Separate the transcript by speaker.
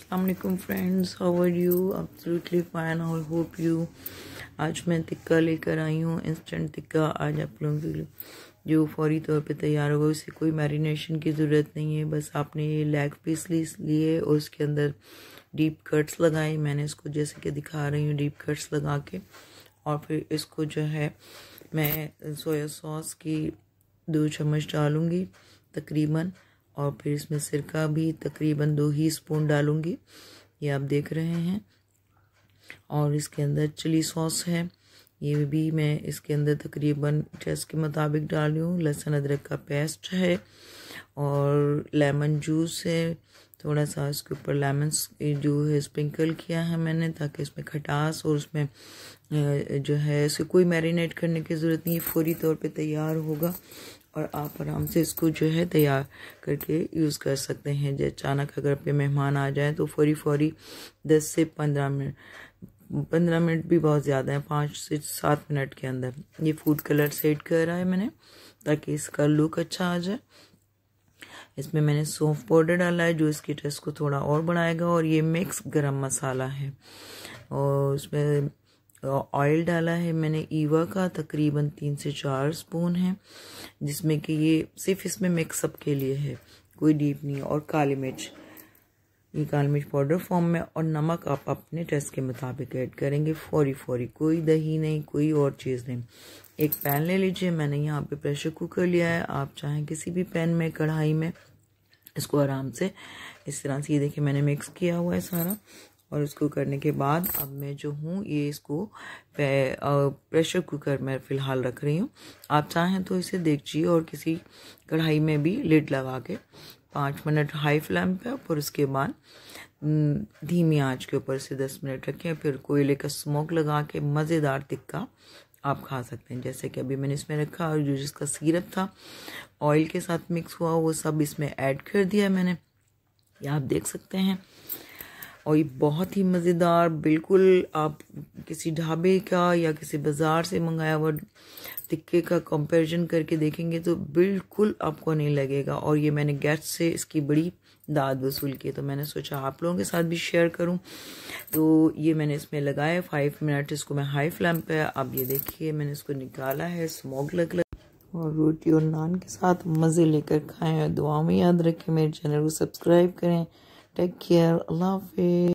Speaker 1: Aslam friends how are you absolutely fine और hope you आज मैं टिक्का लेकर आई हूँ इंस्टेंट टिक्का आज आप लोगों के लिए जो फौरी तौर पे तैयार होगा उसे कोई मैरिनेशन की ज़रूरत नहीं है बस आपने ये लेग पीस लिए और उसके अंदर डीप कट्स लगाए मैंने इसको जैसे कि दिखा रही हूँ डीप कट्स लगा के और फिर इसको जो है मैं सोया सॉस की दो चम्मच डालूँगी तकरीबन और फिर इसमें सिरका भी तकरीबन दो ही स्पून डालूँगी ये आप देख रहे हैं और इसके अंदर चिली सॉस है ये भी मैं इसके अंदर तकरीबन टेस्ट के मुताबिक डाल रही हूँ लहसुन अदरक का पेस्ट है और लेमन जूस है थोड़ा सा इसके ऊपर लेमन जो है स्प्रिंकल किया है मैंने ताकि इसमें खटास और उसमें जो है इसे कोई मैरिनेट करने की ज़रूरत नहीं है फौरी तौर पे तैयार होगा और आप आराम से इसको जो है तैयार करके यूज़ कर सकते हैं जब अचानक अगर पे मेहमान आ जाए तो फौरी फौरी दस से पंद्रह मिनट पंद्रह मिनट भी बहुत ज़्यादा है पाँच से सात मिनट के अंदर ये फूड कलर सेट करा है मैंने ताकि इसका लुक अच्छा आ जाए इसमें मैंने सौंफ पाउडर डाला है जो इसकी टेस्ट को थोड़ा और बढ़ाएगा और ये मिक्स गरम मसाला है और उसमें ऑयल डाला है मैंने ईवा का तकरीबन तीन से चार स्पून है जिसमें कि ये सिर्फ इसमें मिक्सअप के लिए है कोई डीप नहीं और काली मिर्च ये काली मिर्च पाउडर फॉर्म में और नमक आप अपने टेस्ट के मुताबिक ऐड करेंगे फौरी फौरी कोई दही नहीं कोई और चीज़ नहीं एक पैन ले लीजिए मैंने यहाँ पे प्रेशर कुकर लिया है आप चाहें किसी भी पैन में कढ़ाई में इसको आराम से इस तरह से ये देखिए मैंने मिक्स किया हुआ है सारा और उसको करने के बाद अब मैं जो हूँ ये इसको प्रेशर कुकर में फ़िलहाल रख रही हूँ आप चाहें तो इसे देखिए और किसी कढ़ाई में भी लिड लगा के पाँच मिनट हाई फ्लेम पे और उसके बाद धीमी आंच के ऊपर से दस मिनट रखें फिर कोयले का स्मोक लगा के मज़ेदार तिक्का आप खा सकते हैं जैसे कि अभी मैंने इसमें रखा और जो जिसका सीरप था ऑयल के साथ मिक्स हुआ वो सब इसमें ऐड कर दिया मैंने ये आप देख सकते हैं और ये बहुत ही मज़ेदार बिल्कुल आप किसी ढाबे का या किसी बाज़ार से मंगाया हुआ टिक्के का कंपैरिजन करके देखेंगे तो बिल्कुल आपको नहीं लगेगा और ये मैंने गेस्ट से इसकी बड़ी दाद वसूल की तो मैंने सोचा आप लोगों के साथ भी शेयर करूं तो ये मैंने इसमें लगाया फाइव मिनट इसको मैं हाई फ्लेम पे अब ये देखिए मैंने इसको निकाला है स्मोक लग लग और रोटी और नान के साथ मज़े लेकर खाएँ और दुआ में याद रखें मेरे चैनल को सब्सक्राइब करें Take care. Love you.